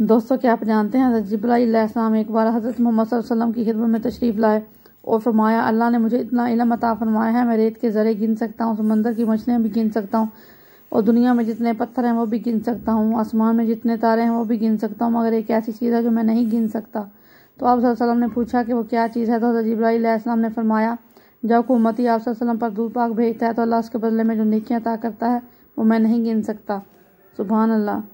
दोस्तों क्या आप जानते हैं हजरत जबराम एक बार हज़रत मोहम्मद वसल्लम की खिदमत में तशरीफ़ लाए और फरमाया अल्लाह ने मुझे इतना इलम अता फरमाया है मैं रेत के ज़रे गिन सकता हूँ समंदर की मछलियाँ भी गिन सकता हूँ और दुनिया में जितने पत्थर हैं वो भी गिन सकता हूँ आसमान में जितने तारे हैं वो भी गिन सकता हूँ मगर एक ऐसी चीज़ है जो मैं नहीं गिन सकता तो आप ने पूछा कि वो क्या चीज़ है तो हज़रत जबराम ने फरमाया जब हुकूमती आप पर दूध पाक भेजता है तो अल्लाह उसके बदले में जो नेकियाँ अता करता है वो मैं नहीं गिन सकता सुबह अल्लाह